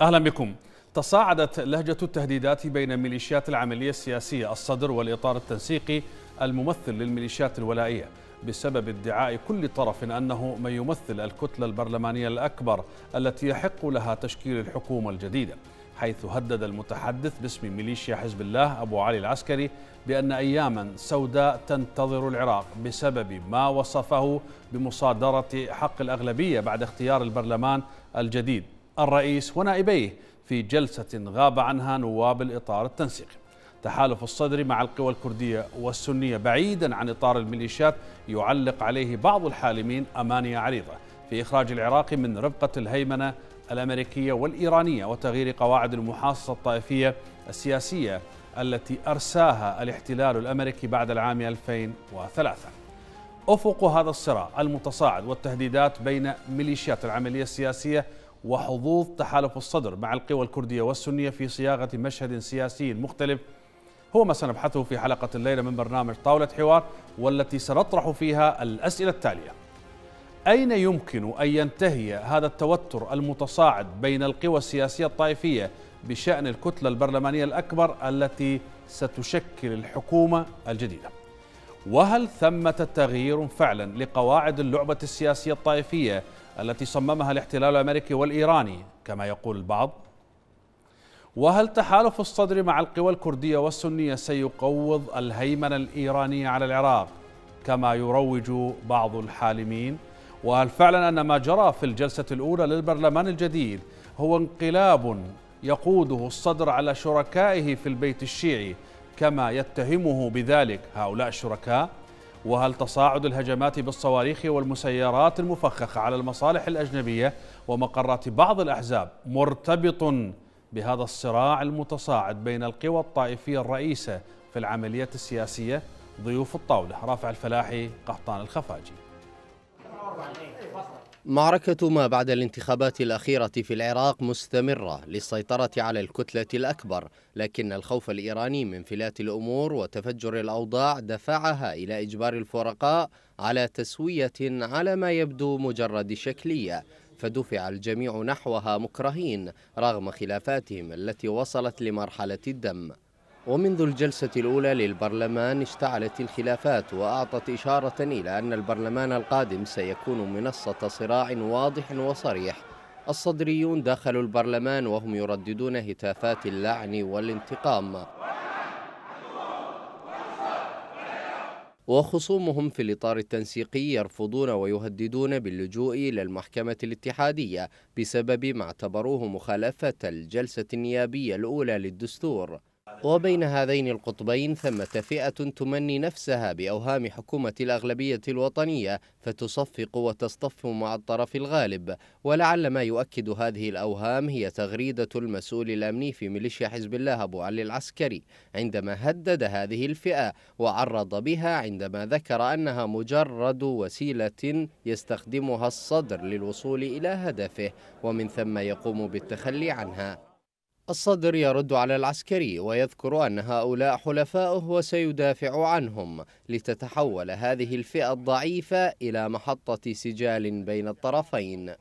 أهلا بكم تصاعدت لهجة التهديدات بين ميليشيات العملية السياسية الصدر والإطار التنسيقي الممثل للميليشيات الولائية بسبب ادعاء كل طرف أنه من يمثل الكتلة البرلمانية الأكبر التي يحق لها تشكيل الحكومة الجديدة حيث هدد المتحدث باسم ميليشيا حزب الله أبو علي العسكري بأن أياما سوداء تنتظر العراق بسبب ما وصفه بمصادرة حق الأغلبية بعد اختيار البرلمان الجديد الرئيس ونائبيه في جلسة غاب عنها نواب الإطار التنسيقي تحالف الصدري مع القوى الكردية والسنية بعيدا عن إطار الميليشيات يعلق عليه بعض الحالمين أماني عريضة في إخراج العراق من رفقة الهيمنة الأمريكية والإيرانية وتغيير قواعد المحاصصة الطائفية السياسية التي أرساها الاحتلال الأمريكي بعد العام 2003 أفق هذا الصراع المتصاعد والتهديدات بين ميليشيات العملية السياسية وحظوظ تحالف الصدر مع القوى الكردية والسنية في صياغة مشهد سياسي مختلف هو ما سنبحثه في حلقة الليلة من برنامج طاولة حوار والتي سنطرح فيها الأسئلة التالية أين يمكن أن ينتهي هذا التوتر المتصاعد بين القوى السياسية الطائفية بشأن الكتلة البرلمانية الأكبر التي ستشكل الحكومة الجديدة وهل ثمة تغيير فعلا لقواعد اللعبة السياسية الطائفية التي صممها الاحتلال الامريكي والايراني كما يقول البعض وهل تحالف الصدر مع القوى الكرديه والسنيه سيقوض الهيمنه الايرانيه على العراق كما يروج بعض الحالمين وهل فعلا ان ما جرى في الجلسه الاولى للبرلمان الجديد هو انقلاب يقوده الصدر على شركائه في البيت الشيعي كما يتهمه بذلك هؤلاء الشركاء وهل تصاعد الهجمات بالصواريخ والمسيرات المفخخة على المصالح الأجنبية ومقرات بعض الأحزاب مرتبط بهذا الصراع المتصاعد بين القوى الطائفية الرئيسة في العملية السياسية ضيوف الطاولة رافع الفلاحي قحطان الخفاجي معركة ما بعد الانتخابات الأخيرة في العراق مستمرة للسيطرة على الكتلة الأكبر لكن الخوف الإيراني من فلات الأمور وتفجر الأوضاع دفعها إلى إجبار الفرقاء على تسوية على ما يبدو مجرد شكلية فدفع الجميع نحوها مكرهين رغم خلافاتهم التي وصلت لمرحلة الدم ومنذ الجلسة الأولى للبرلمان اشتعلت الخلافات وأعطت إشارة إلى أن البرلمان القادم سيكون منصة صراع واضح وصريح الصدريون دخلوا البرلمان وهم يرددون هتافات اللعن والانتقام وخصومهم في الإطار التنسيقي يرفضون ويهددون باللجوء إلى المحكمة الاتحادية بسبب ما اعتبروه مخالفة الجلسة النيابية الأولى للدستور وبين هذين القطبين ثمة فئة تمني نفسها بأوهام حكومة الأغلبية الوطنية فتصفق وتصطف مع الطرف الغالب ولعل ما يؤكد هذه الأوهام هي تغريدة المسؤول الأمني في ميليشيا حزب الله أبو علي العسكري عندما هدد هذه الفئة وعرض بها عندما ذكر أنها مجرد وسيلة يستخدمها الصدر للوصول إلى هدفه ومن ثم يقوم بالتخلي عنها الصدر يرد على العسكري ويذكر أن هؤلاء حلفاؤه وسيدافع عنهم لتتحول هذه الفئة الضعيفة إلى محطة سجال بين الطرفين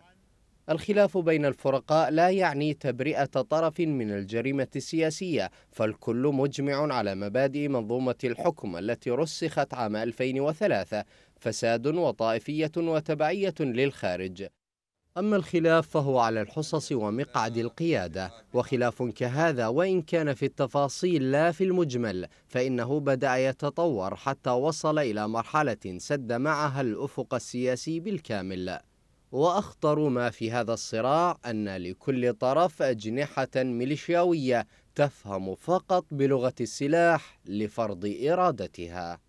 الخلاف بين الفرقاء لا يعني تبرئة طرف من الجريمة السياسية فالكل مجمع على مبادئ منظومة الحكم التي رسخت عام 2003 فساد وطائفية وتبعية للخارج أما الخلاف فهو على الحصص ومقعد القيادة وخلاف كهذا وإن كان في التفاصيل لا في المجمل فإنه بدأ يتطور حتى وصل إلى مرحلة سد معها الأفق السياسي بالكامل وأخطر ما في هذا الصراع أن لكل طرف أجنحة ميليشياوية تفهم فقط بلغة السلاح لفرض إرادتها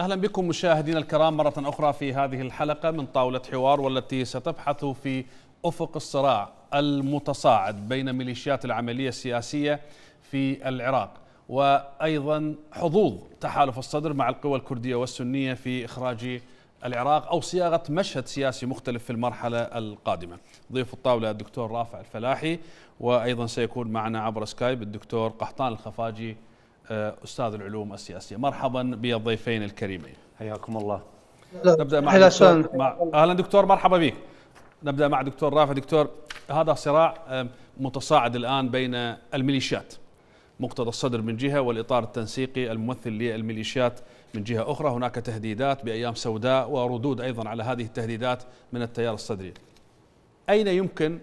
أهلا بكم مشاهدينا الكرام مرة أخرى في هذه الحلقة من طاولة حوار والتي ستبحث في أفق الصراع المتصاعد بين ميليشيات العملية السياسية في العراق وأيضا حظوظ تحالف الصدر مع القوى الكردية والسنية في إخراج العراق أو صياغة مشهد سياسي مختلف في المرحلة القادمة ضيف الطاولة الدكتور رافع الفلاحي وأيضا سيكون معنا عبر سكايب الدكتور قحطان الخفاجي آه، استاذ العلوم السياسيه مرحبا بالضيفين الكريمين حياكم الله نبدا مع دكتور مع اهلا دكتور مرحبا بك نبدا مع دكتور رافع دكتور هذا صراع متصاعد الان بين الميليشيات مقتضى الصدر من جهه والاطار التنسيقي الممثل للميليشيات من جهه اخرى هناك تهديدات بايام سوداء وردود ايضا على هذه التهديدات من التيار الصدري اين يمكن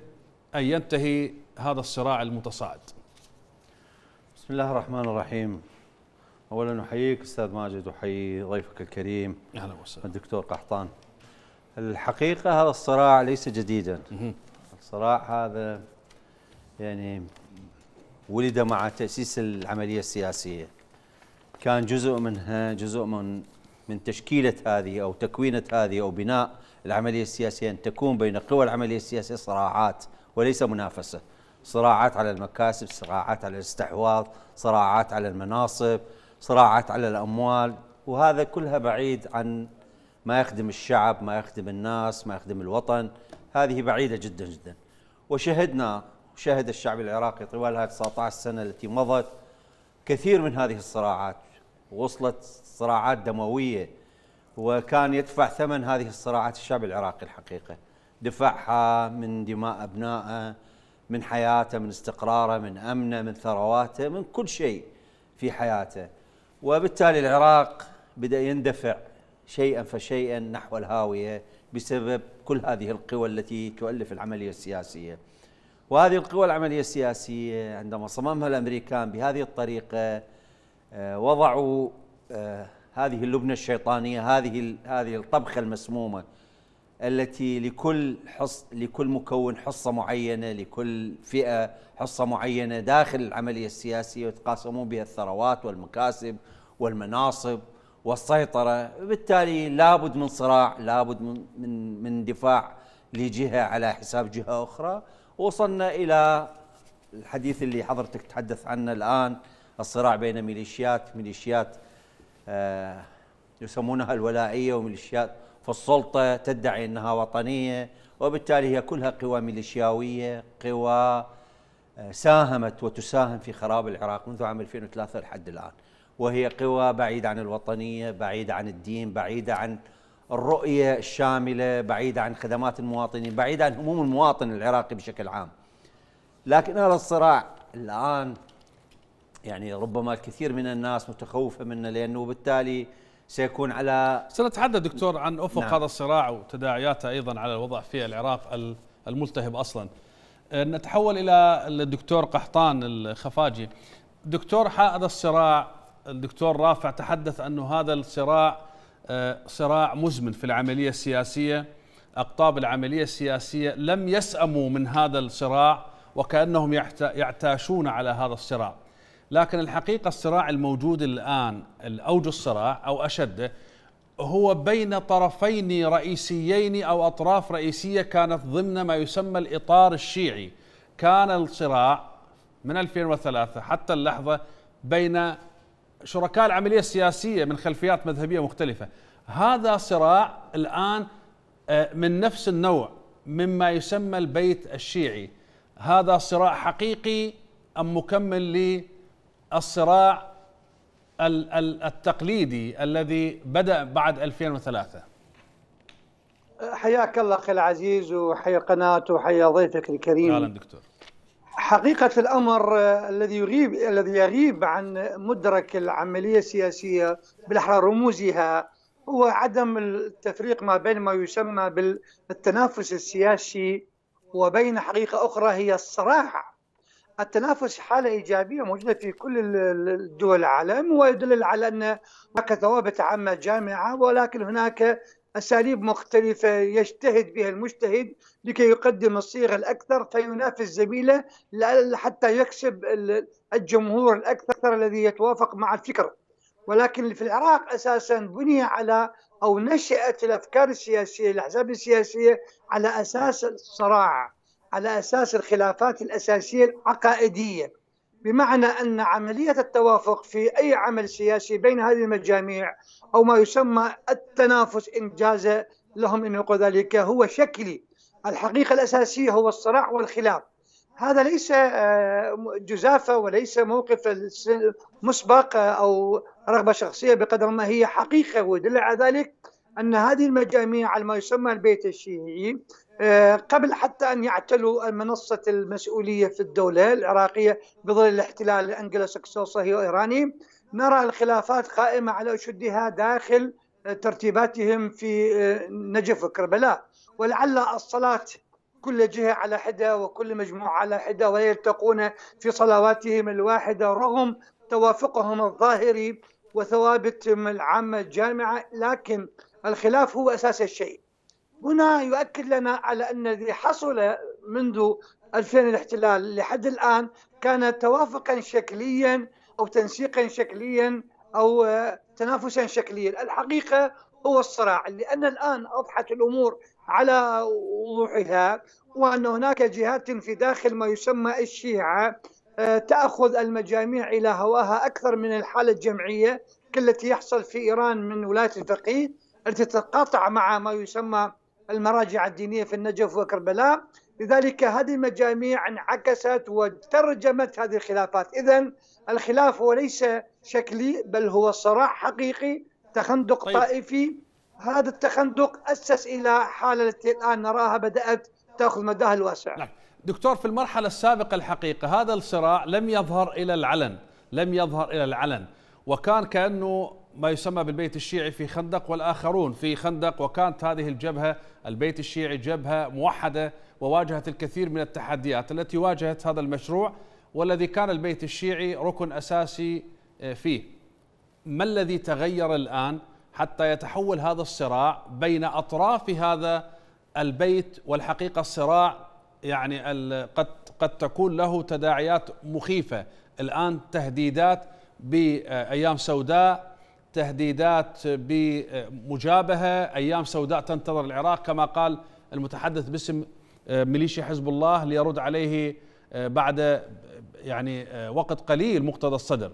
ان ينتهي هذا الصراع المتصاعد بسم الله الرحمن الرحيم اولا احييك استاذ ماجد واحيي ضيفك الكريم اهلا وسهلا الدكتور قحطان الحقيقه هذا الصراع ليس جديدا الصراع هذا يعني ولد مع تاسيس العمليه السياسيه كان جزء منها جزء من من تشكيله هذه او تكوينه هذه او بناء العمليه السياسيه ان تكون بين قوى العمليه السياسيه صراعات وليس منافسه صراعات على المكاسب صراعات على الاستحواذ صراعات على المناصب صراعات على الأموال وهذا كلها بعيد عن ما يخدم الشعب ما يخدم الناس ما يخدم الوطن هذه بعيدة جدا جدا وشهدنا شهد الشعب العراقي طوال هذه 19 سنة التي مضت كثير من هذه الصراعات وصلت صراعات دموية وكان يدفع ثمن هذه الصراعات الشعب العراقي الحقيقة دفعها من دماء أبنائه من حياته من استقراره من امنه من ثرواته من كل شيء في حياته وبالتالي العراق بدا يندفع شيئا فشيئا نحو الهاويه بسبب كل هذه القوى التي تؤلف العمليه السياسيه. وهذه القوى العمليه السياسيه عندما صممها الامريكان بهذه الطريقه آه، وضعوا آه، هذه اللبنه الشيطانيه هذه هذه الطبخه المسمومه التي لكل حص لكل مكون حصه معينه لكل فئه حصه معينه داخل العمليه السياسيه ويتقاسمون بها الثروات والمكاسب والمناصب والسيطره بالتالي لابد من صراع لابد من من, من دفاع لجهه على حساب جهه اخرى وصلنا الى الحديث اللي حضرتك تحدث عنه الان الصراع بين ميليشيات ميليشيات آه يسمونها الولائيه وميليشيات فالسلطة تدعي أنها وطنية وبالتالي هي كلها قوى ميليشياوية قوى آه، ساهمت وتساهم في خراب العراق منذ عام 2003 لحد الآن وهي قوى بعيدة عن الوطنية بعيدة عن الدين بعيدة عن الرؤية الشاملة بعيدة عن خدمات المواطنين بعيدة عن هموم المواطن العراقي بشكل عام لكن هذا الصراع الآن يعني ربما الكثير من الناس متخوفة منه لأنه بالتالي سيكون على سنتحدث دكتور عن افق نعم. هذا الصراع وتداعياته ايضا على الوضع في العراق الملتهب اصلا أه، نتحول الى الدكتور قحطان الخفاجي دكتور هذا الصراع الدكتور رافع تحدث انه هذا الصراع أه، صراع مزمن في العمليه السياسيه اقطاب العمليه السياسيه لم يسأموا من هذا الصراع وكانهم يعتاشون على هذا الصراع لكن الحقيقة الصراع الموجود الآن أوج الصراع أو أشده هو بين طرفين رئيسيين أو أطراف رئيسية كانت ضمن ما يسمى الإطار الشيعي كان الصراع من 2003 حتى اللحظة بين شركاء العملية السياسية من خلفيات مذهبية مختلفة هذا صراع الآن آه، من نفس النوع مما يسمى البيت الشيعي هذا صراع حقيقي أم مكمل الصراع التقليدي الذي بدأ بعد 2003 حياك الله أخي العزيز وحيا قناته وحيا ضيفك الكريم أهلا دكتور حقيقة الأمر الذي يغيب الذي يغيب عن مدرك العملية السياسية بالأحرى رموزها هو عدم التفريق ما بين ما يسمى بالتنافس السياسي وبين حقيقة أخرى هي الصراع التنافس حالة إيجابية موجودة في كل الدول العالم ويدل على أن هناك ثوابت عامة جامعة ولكن هناك أساليب مختلفة يجتهد بها المجتهد لكي يقدم الصيغة الأكثر فينافس زميله حتى يكسب الجمهور الأكثر الذي يتوافق مع الفكر ولكن في العراق أساسا بني على أو نشأت الأفكار السياسية الأحزاب السياسية على أساس الصراع على أساس الخلافات الأساسية العقائدية بمعنى أن عملية التوافق في أي عمل سياسي بين هذه المجاميع أو ما يسمى التنافس إن جاز لهم أن يقول ذلك هو شكلي الحقيقة الأساسية هو الصراع والخلاف هذا ليس آه، جزافة وليس موقف مسبق أو رغبة شخصية بقدر ما هي حقيقة ودل على ذلك أن هذه المجاميع على ما يسمى البيت الشيعي آه، قبل حتى أن يعتلوا منصة المسؤولية في الدولة العراقية بظل الاحتلال الأنجلوسكسو صهيو إيراني نرى الخلافات قائمة على أشدها داخل ترتيباتهم في آه، نجف وكربلاء ولعل الصلاة كل جهة على حدة وكل مجموعة على حدة ويلتقون في صلواتهم الواحدة رغم توافقهم الظاهري وثوابتهم العامة الجامعة لكن الخلاف هو أساس الشيء هنا يؤكد لنا على أن الذي حصل منذ 2000 الاحتلال لحد الآن كان توافقا شكليا أو تنسيقا شكليا أو تنافسا شكليا الحقيقة هو الصراع لأن الآن أضحت الأمور على وضوحها وأن هناك جهات في داخل ما يسمى الشيعة آه، تأخذ المجاميع إلى هواها أكثر من الحالة الجمعية كالتي يحصل في إيران من ولاية الفقيه التي تتقاطع مع ما يسمى المراجع الدينية في النجف وكربلاء لذلك هذه المجاميع انعكست وترجمت هذه الخلافات إذا الخلاف هو ليس شكلي بل هو صراع حقيقي تخندق طيب. طائفي هذا التخندق أسس إلى حالة التي الآن نراها بدأت تأخذ مداها الواسع نعم. دكتور في المرحلة السابقة الحقيقة هذا الصراع لم يظهر إلى العلن لم يظهر إلى العلن وكان كأنه ما يسمى بالبيت الشيعي في خندق والآخرون في خندق وكانت هذه الجبهة البيت الشيعي جبهة موحدة وواجهت الكثير من التحديات التي واجهت هذا المشروع والذي كان البيت الشيعي ركن أساسي آه، فيه ما الذي تغير الآن حتى يتحول هذا الصراع بين أطراف هذا البيت والحقيقة الصراع يعني قد قد تكون له تداعيات مخيفة الآن تهديدات بأيام سوداء تهديدات بمجابهة أيام سوداء تنتظر العراق كما قال المتحدث باسم آه، ميليشيا حزب الله ليرد عليه آه، بعد يعني آه، وقت قليل مقتضى الصدر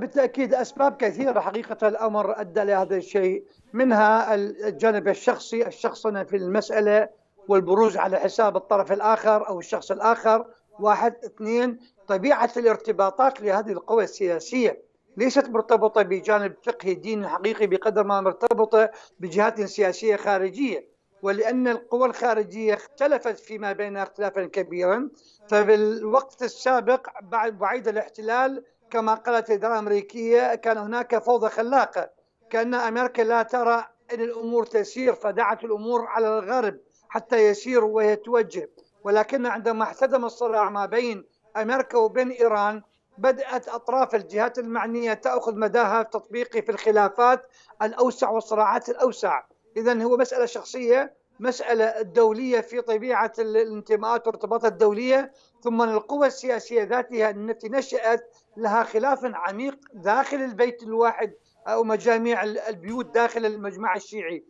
بالتأكيد أسباب كثيرة حقيقة الأمر أدى لهذا الشيء منها الجانب الشخصي الشخصنة في المسألة والبروز على حساب الطرف الآخر أو الشخص الآخر واحد اثنين طبيعة الارتباطات لهذه القوى السياسية ليست مرتبطة بجانب فقهي دين حقيقي بقدر ما مرتبطة بجهات سياسية خارجية ولأن القوى الخارجية اختلفت فيما بينها اختلافا كبيرا ففي الوقت السابق بعد بعيد الاحتلال كما قالت الإدارة الأمريكية كان هناك فوضى خلاقة كأن أمريكا لا ترى أن الأمور تسير فدعت الأمور على الغرب حتى يسير وهي توجه ولكن عندما احتدم الصراع ما بين أمريكا وبين إيران بدأت أطراف الجهات المعنية تأخذ مداها التطبيقي في الخلافات الأوسع والصراعات الأوسع إذا هو مسألة شخصية مسألة الدولية في طبيعة الانتماءات والارتباطات الدولية ثم القوى السياسية ذاتها التي نشأت لها خلاف عميق داخل البيت الواحد أو مجاميع البيوت داخل المجمع الشيعي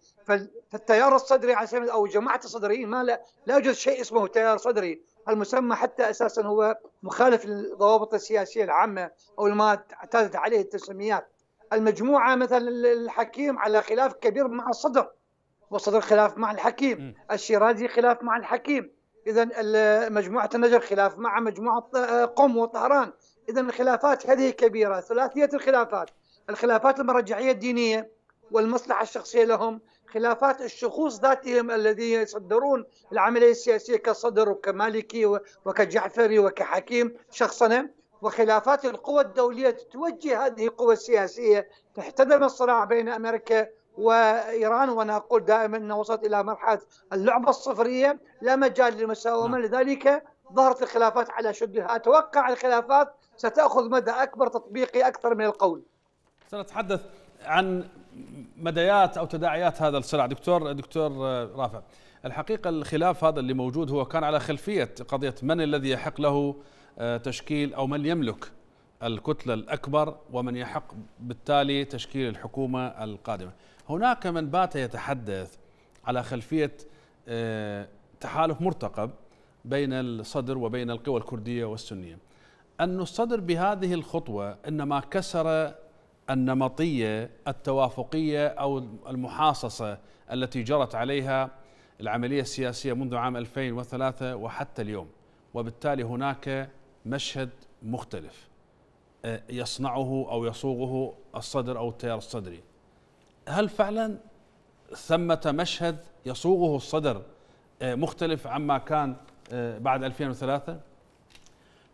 فالتيار الصدري على سبيل أو جماعة الصدريين ما لا, لا يوجد شيء اسمه تيار صدري المسمى حتى اساسا هو مخالف للضوابط السياسيه العامه او ما اعتادت عليه التسميات المجموعه مثلا الحكيم على خلاف كبير مع الصدر والصدر خلاف مع الحكيم الشيرازي خلاف مع الحكيم اذا مجموعه النجر خلاف مع مجموعه آه، قم وطهران اذا الخلافات هذه كبيره ثلاثيه الخلافات الخلافات المرجعيه الدينيه والمصلحه الشخصيه لهم خلافات الشخوص ذاتهم الذين يصدرون العملية السياسية كصدر وكمالكي وكجعفري وكحكيم شخصنا وخلافات القوى الدولية توجه هذه القوى السياسية تحتدم الصراع بين أمريكا وإيران وأنا أقول دائما أنه وصلت إلى مرحلة اللعبة الصفرية لا مجال للمساومة نعم. لذلك ظهرت الخلافات على شدها أتوقع الخلافات ستأخذ مدى أكبر تطبيقي أكثر من القول سنتحدث عن مديات او تداعيات هذا الصراع دكتور دكتور آه، رافع الحقيقه الخلاف هذا اللي موجود هو كان على خلفيه قضيه من الذي يحق له آه، تشكيل او من يملك الكتله الاكبر ومن يحق بالتالي تشكيل الحكومه القادمه هناك من بات يتحدث على خلفيه آه، تحالف مرتقب بين الصدر وبين القوى الكرديه والسنيه ان الصدر بهذه الخطوه انما كسر النمطيه التوافقيه او المحاصصه التي جرت عليها العمليه السياسيه منذ عام 2003 وحتى اليوم وبالتالي هناك مشهد مختلف آه، يصنعه او يصوغه الصدر او التيار الصدري هل فعلا ثمة مشهد يصوغه الصدر آه، مختلف عما كان آه، بعد 2003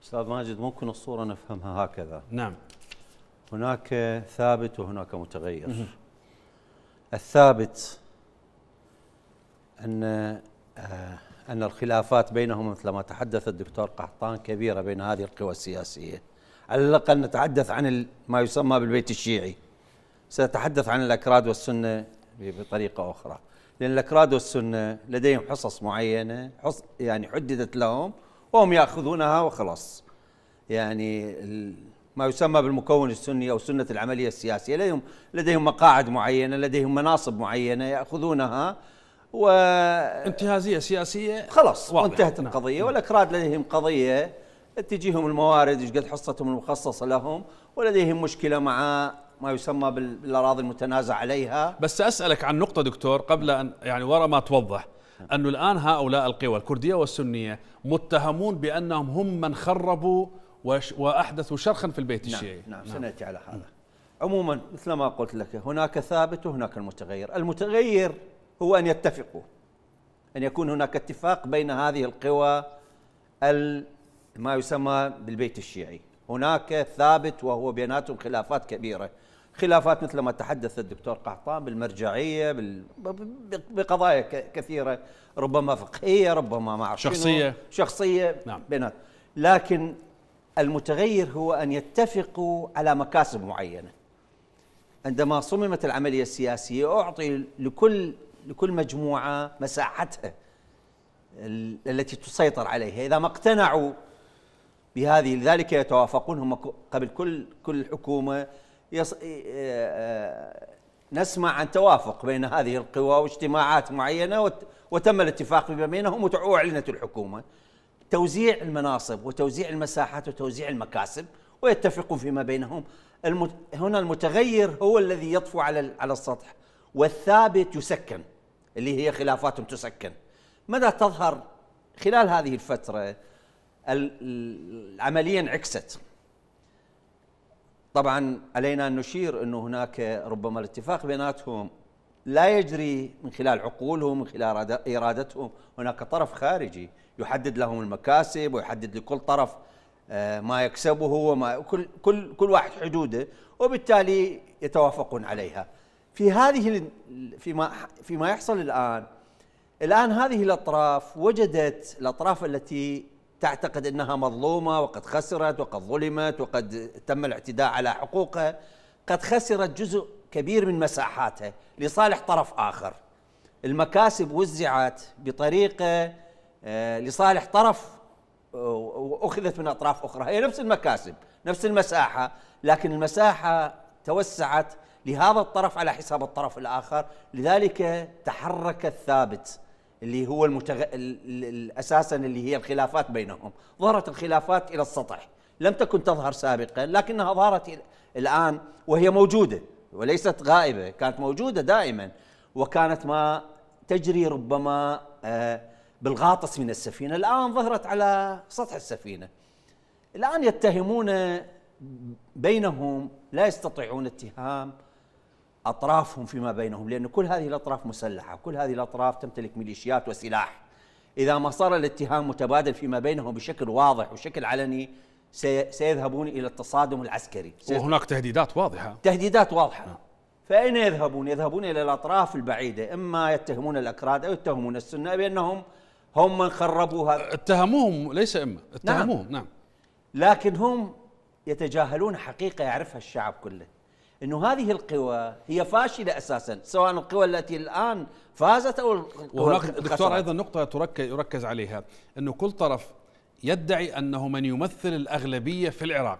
استاذ ماجد ممكن الصوره نفهمها هكذا نعم هناك ثابت وهناك متغير الثابت أن آه، أن الخلافات بينهم مثل ما تحدث الدكتور قحطان كبيرة بين هذه القوى السياسية على الأقل نتحدث عن ما يسمى بالبيت الشيعي سأتحدث عن الأكراد والسنة بطريقة أخرى لأن الأكراد والسنة لديهم حصص معينة حص يعني حددت لهم وهم يأخذونها وخلاص يعني ما يسمى بالمكون السني أو سنة العملية السياسية لديهم, لديهم مقاعد معينة لديهم مناصب معينة يأخذونها و انتهازية سياسية خلاص وانتهت نعم. القضية نعم. والأكراد لديهم قضية تجيهم الموارد ايش قد حصتهم المخصصة لهم ولديهم مشكلة مع ما يسمى بالأراضي المتنازع عليها بس أسألك عن نقطة دكتور قبل أن يعني وراء ما توضح أنه الآن هؤلاء القوى الكردية والسنية متهمون بأنهم هم من خربوا وأحدثوا شرخا في البيت نعم الشيعي نعم, نعم سنأتي على هذا عموما مثل ما قلت لك هناك ثابت وهناك المتغير المتغير هو أن يتفقوا أن يكون هناك اتفاق بين هذه القوى ما يسمى بالبيت الشيعي هناك ثابت وهو بيناتهم خلافات كبيرة خلافات مثل ما تحدث الدكتور قحطان بالمرجعية بال... بقضايا كثيرة ربما فقهية ربما مع شخصية شخصية نعم. بينات لكن المتغير هو أن يتفقوا على مكاسب معينة عندما صممت العملية السياسية أعطي لكل لكل مجموعة مساحتها التي تسيطر عليها إذا ما اقتنعوا بهذه لذلك يتوافقون هم قبل كل كل حكومة يص... آه، نسمع عن توافق بين هذه القوى واجتماعات معينة وتم الاتفاق فيما بينهم وأعلنت الحكومة توزيع المناصب وتوزيع المساحات وتوزيع المكاسب ويتفقون فيما بينهم المت... هنا المتغير هو الذي يطفو على على السطح والثابت يسكن اللي هي خلافات تسكن متى تظهر خلال هذه الفترة العملية انعكست طبعا علينا أن نشير أنه هناك ربما الاتفاق بيناتهم لا يجري من خلال عقولهم من خلال إرادتهم هناك طرف خارجي يحدد لهم المكاسب ويحدد لكل طرف آه، ما يكسبه وما كل كل كل واحد حدوده وبالتالي يتوافقون عليها في هذه فيما فيما يحصل الان الان هذه الاطراف وجدت الاطراف التي تعتقد انها مظلومه وقد خسرت وقد ظلمت وقد تم الاعتداء على حقوقها قد خسرت جزء كبير من مساحاتها لصالح طرف اخر المكاسب وزعت بطريقه آه، لصالح طرف آه، واخذت من اطراف اخرى هي نفس المكاسب نفس المساحه لكن المساحه توسعت لهذا الطرف على حساب الطرف الاخر لذلك تحرك الثابت اللي هو المتغ... اساسا اللي هي الخلافات بينهم ظهرت الخلافات الى السطح لم تكن تظهر سابقا لكنها ظهرت الان وهي موجوده وليست غائبه كانت موجوده دائما وكانت ما تجري ربما آه بالغاطس من السفينه الان ظهرت على سطح السفينه الان يتهمون بينهم لا يستطيعون اتهام اطرافهم فيما بينهم لان كل هذه الاطراف مسلحه كل هذه الاطراف تمتلك ميليشيات وسلاح اذا ما صار الاتهام متبادل فيما بينهم بشكل واضح وشكل علني سيذهبون الى التصادم العسكري وهناك تهديدات واضحه تهديدات واضحه نعم. فاين يذهبون؟ يذهبون الى الاطراف البعيده اما يتهمون الاكراد او يتهمون السنه بانهم هم من خربوا هذا اتهموهم ليس إما اتهموهم نعم. نعم لكن هم يتجاهلون حقيقة يعرفها الشعب كله انه هذه القوى هي فاشله اساسا سواء القوى التي الان فازت او القوى وهناك دكتور ايضا نقطه يركز عليها انه كل طرف يدعي انه من يمثل الاغلبيه في العراق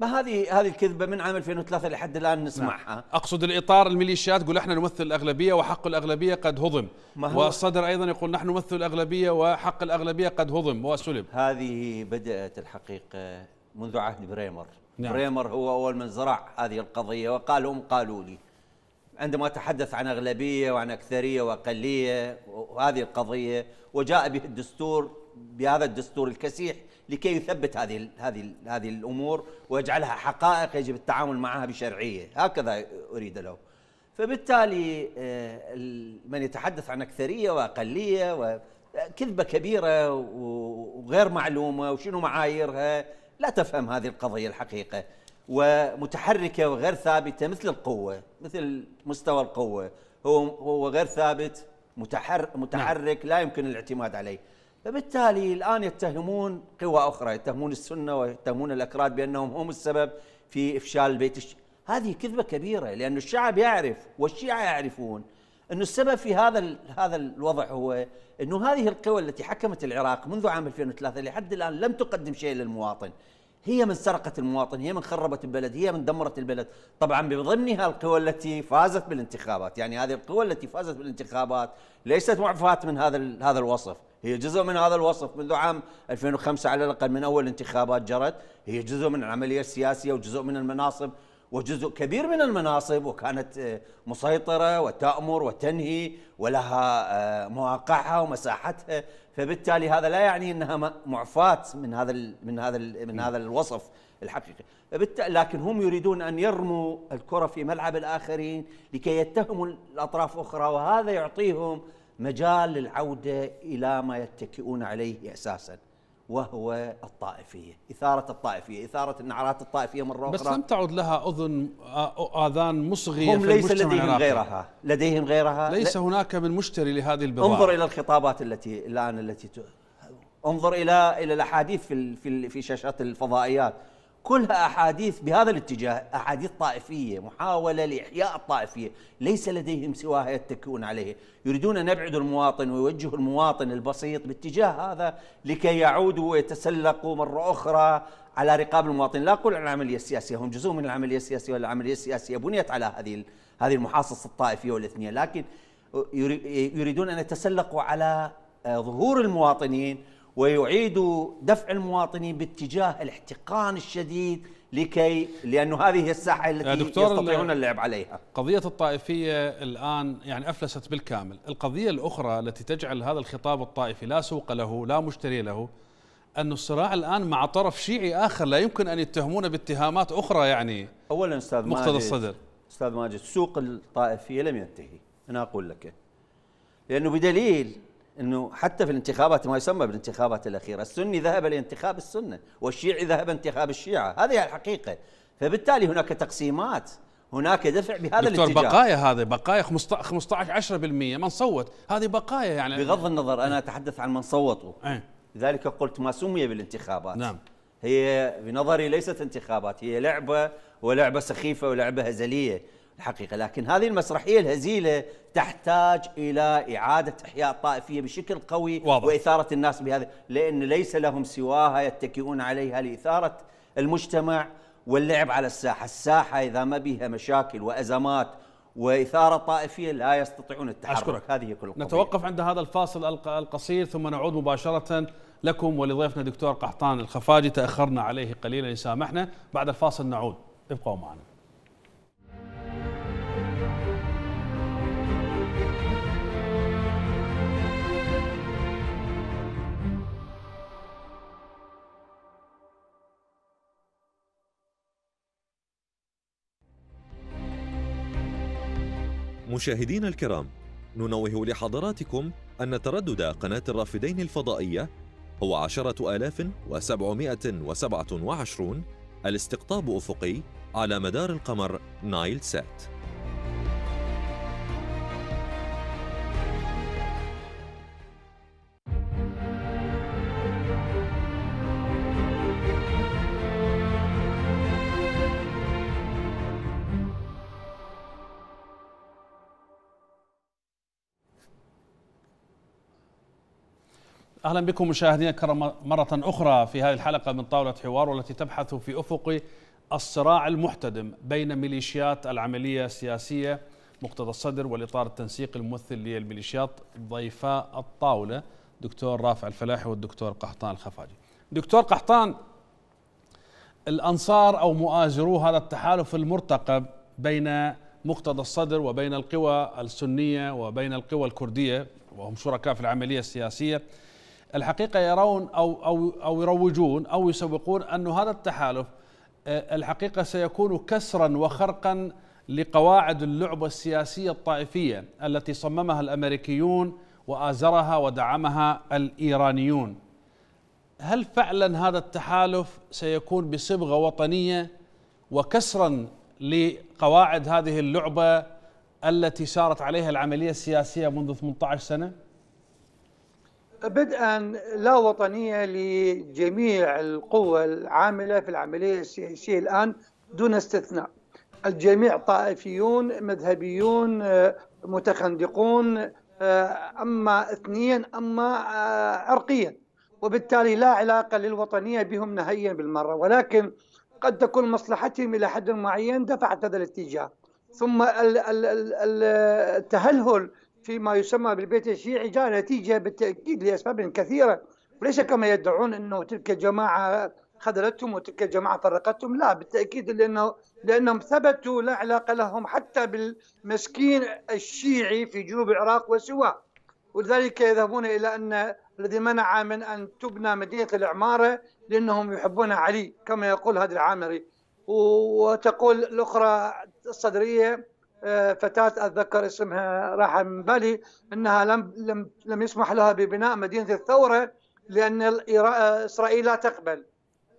ما هذه هذه الكذبه من عام 2003 لحد الان نسمعها نعم. اقصد الاطار الميليشيات تقول احنا نمثل الاغلبيه وحق الاغلبيه قد هضم والصدر ايضا يقول نحن نمثل الاغلبيه وحق الاغلبيه قد هضم وسلب هذه بدات الحقيقه منذ عهد بريمر نعم. بريمر هو اول من زرع هذه القضيه وقال هم قالوا لي عندما تحدث عن اغلبيه وعن اكثريه واقليه وهذه القضيه وجاء به الدستور بهذا الدستور الكسيح لكي يثبت هذه هذه هذه الامور ويجعلها حقائق يجب التعامل معها بشرعيه، هكذا اريد له. فبالتالي آه، من يتحدث عن اكثريه واقليه وكذبه كبيره وغير معلومه وشنو معاييرها لا تفهم هذه القضيه الحقيقه ومتحركه وغير ثابته مثل القوه، مثل مستوى القوه، هو هو غير ثابت متحرك لا يمكن الاعتماد عليه. فبالتالي الآن يتهمون قوى أخرى يتهمون السنة ويتهمون الأكراد بأنهم هم السبب في إفشال البيت الش... هذه كذبة كبيرة لأن الشعب يعرف والشيعة يعرفون أن السبب في هذا هذا الوضع هو أنه هذه القوى التي حكمت العراق منذ عام 2003 لحد الآن لم تقدم شيء للمواطن هي من سرقت المواطن هي من خربت البلد هي من دمرت البلد طبعا بضمنها القوى التي فازت بالانتخابات يعني هذه القوى التي فازت بالانتخابات ليست معفاة من هذا هذا الوصف هي جزء من هذا الوصف منذ عام 2005 على الأقل من أول انتخابات جرت هي جزء من العملية السياسية وجزء من المناصب وجزء كبير من المناصب وكانت آه، مسيطرة وتأمر وتنهي ولها آه، مواقعها ومساحتها فبالتالي هذا لا يعني أنها معفاة من هذا من هذا من هذا الوصف الحقيقي لكن هم يريدون أن يرموا الكرة في ملعب الآخرين لكي يتهموا الأطراف أخرى وهذا يعطيهم مجال للعودة إلى ما يتكئون عليه أساساً وهو الطائفية إثارة الطائفية إثارة النعرات الطائفية مرة أخرى بس لم تعد لها أذن آذان مصغية هم في ليس لديهم العراقي. غيرها لديهم غيرها ليس ل... هناك من مشتري لهذه البضاعة انظر إلى الخطابات التي الآن التي ت... انظر إلى إلى الأحاديث في في في شاشات الفضائيات كلها أحاديث بهذا الاتجاه أحاديث طائفية محاولة لإحياء الطائفية ليس لديهم سواها يتكئون عليه يريدون أن يبعدوا المواطن ويوجهوا المواطن البسيط باتجاه هذا لكي يعودوا ويتسلقوا مرة أخرى على رقاب المواطن لا أقول عن العملية السياسية هم جزء من العملية السياسية والعملية السياسية بنيت على هذه هذه المحاصصة الطائفية والإثنية لكن يريدون أن يتسلقوا على آه، ظهور المواطنين ويعيد دفع المواطنين باتجاه الاحتقان الشديد لكي لانه هذه هي الساحه التي يستطيعون اللعب عليها. قضيه الطائفيه الان يعني افلست بالكامل، القضيه الاخرى التي تجعل هذا الخطاب الطائفي لا سوق له، لا مشتري له، أن الصراع الآن مع طرف شيعي آخر لا يمكن أن يتهمون باتهامات أخرى يعني أولا أستاذ مقتضى ماجد الصدر أستاذ ماجد سوق الطائفية لم ينتهي أنا أقول لك لأنه بدليل انه حتى في الانتخابات ما يسمى بالانتخابات الاخيره، السني ذهب لانتخاب السنه، والشيعي ذهب انتخاب الشيعه، هذه هي الحقيقه، فبالتالي هناك تقسيمات هناك دفع بهذا دكتور الاتجاه بقايا هذه بقايا 15 10% من صوت هذه بقايا يعني بغض النظر انا اتحدث عن من صوتوا إيه. لذلك قلت ما سمي بالانتخابات نعم هي بنظري ليست انتخابات هي لعبه ولعبه سخيفه ولعبه هزليه الحقيقه، لكن هذه المسرحيه الهزيله تحتاج الى اعاده احياء الطائفيه بشكل قوي واضح. واثاره الناس بهذا، لان ليس لهم سواها يتكئون عليها لاثاره المجتمع واللعب على الساحه، الساحه اذا ما بها مشاكل وازمات واثاره طائفيه لا يستطيعون التحرك أشكرك. هذه كل القضية. نتوقف عند هذا الفاصل القصير ثم نعود مباشره لكم ولضيفنا دكتور قحطان الخفاجي تاخرنا عليه قليلا يسامحنا بعد الفاصل نعود ابقوا معنا مشاهدينا الكرام ننوه لحضراتكم أن تردد قناة الرافدين الفضائية هو عشرة آلاف وسبعمائة وسبعة وعشرون الاستقطاب أفقي على مدار القمر نايل سات اهلا بكم مشاهدينا الكرام مره اخرى في هذه الحلقه من طاوله حوار والتي تبحث في افق الصراع المحتدم بين ميليشيات العمليه السياسيه مقتدى الصدر والاطار التنسيقي الممثل للميليشيات ضيفاء الطاوله دكتور رافع الفلاحي والدكتور قحطان الخفاجي. دكتور قحطان الانصار او مؤازرو هذا التحالف المرتقب بين مقتدى الصدر وبين القوى السنيه وبين القوى الكرديه وهم شركاء في العمليه السياسيه الحقيقة يرون أو, أو, أو يروجون أو يسوقون أن هذا التحالف آه، الحقيقة سيكون كسرا وخرقا لقواعد اللعبة السياسية الطائفية التي صممها الأمريكيون وآزرها ودعمها الإيرانيون هل فعلا هذا التحالف سيكون بصبغة وطنية وكسرا لقواعد هذه اللعبة التي سارت عليها العملية السياسية منذ 18 سنة؟ بدءا لا وطنية لجميع القوى العاملة في العملية السياسية الآن دون استثناء الجميع طائفيون مذهبيون آه، متخندقون آه، أما اثنيا أما آه، عرقيا وبالتالي لا علاقة للوطنية بهم نهائيا بالمرة ولكن قد تكون مصلحتهم إلى حد معين دفعت هذا الاتجاه ثم التهلهل فيما يسمى بالبيت الشيعي جاء نتيجة بالتأكيد لأسباب كثيرة وليس كما يدعون أنه تلك الجماعة خذلتهم وتلك الجماعة فرقتهم لا بالتأكيد لأنه لأنهم ثبتوا لا علاقة لهم حتى بالمسكين الشيعي في جنوب العراق وسواه ولذلك يذهبون إلى أن الذي منع من أن تبنى مدينة العمارة لأنهم يحبون علي كما يقول هذا العامري وتقول الأخرى الصدرية آه، فتاة أتذكر اسمها راح من بالي أنها لم, لم, لم يسمح لها ببناء مدينة الثورة لأن آه، إسرائيل لا تقبل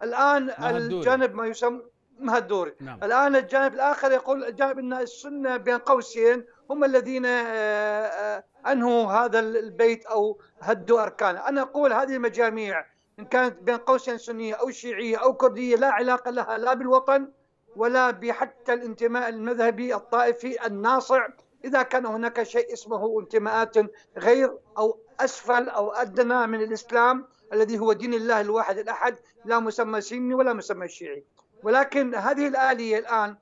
الآن الجانب ما يسمى مهدوري نعم. الآن الجانب الآخر يقول الجانب أن السنة بين قوسين هم الذين آه، أنهوا هذا البيت أو هدوا أركانه أنا أقول هذه المجاميع إن كانت بين قوسين سنية أو شيعية أو كردية لا علاقة لها لا بالوطن ولا بحتى الانتماء المذهبي الطائفي الناصع إذا كان هناك شيء اسمه انتماءات غير أو أسفل أو أدنى من الإسلام الذي هو دين الله الواحد الأحد لا مسمى سني ولا مسمى شيعي ولكن هذه الآلية الآن